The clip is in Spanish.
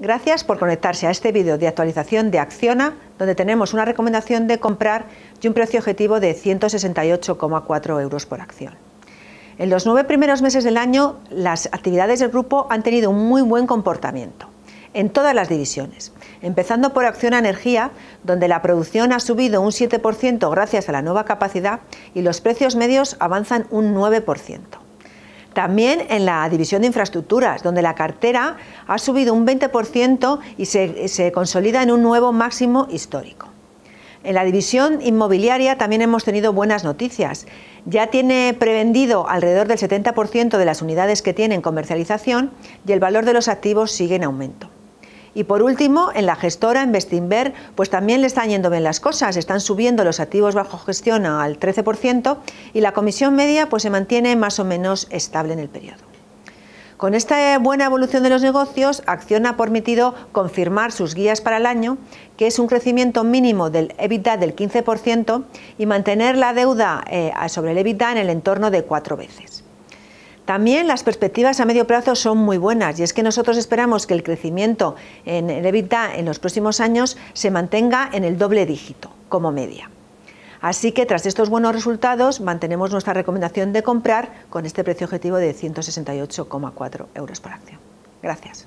Gracias por conectarse a este vídeo de actualización de Acciona, donde tenemos una recomendación de comprar y un precio objetivo de 168,4 euros por acción. En los nueve primeros meses del año, las actividades del grupo han tenido un muy buen comportamiento en todas las divisiones, empezando por Acciona Energía, donde la producción ha subido un 7% gracias a la nueva capacidad y los precios medios avanzan un 9%. También en la división de infraestructuras, donde la cartera ha subido un 20% y se, consolida en un nuevo máximo histórico. En la división inmobiliaria también hemos tenido buenas noticias. Ya tiene prevendido alrededor del 70% de las unidades que tienen comercialización y el valor de los activos sigue en aumento. Y por último, en la gestora, en Bestinver, pues también le están yendo bien las cosas, están subiendo los activos bajo gestión al 13% y la comisión media pues se mantiene más o menos estable en el periodo. Con esta buena evolución de los negocios, Acción ha permitido confirmar sus guías para el año, que es un crecimiento mínimo del EBITDA del 15% y mantener la deuda eh, sobre el EBITDA en el entorno de cuatro veces. También las perspectivas a medio plazo son muy buenas y es que nosotros esperamos que el crecimiento en el EBITDA en los próximos años se mantenga en el doble dígito como media. Así que tras estos buenos resultados mantenemos nuestra recomendación de comprar con este precio objetivo de 168,4 euros por acción. Gracias.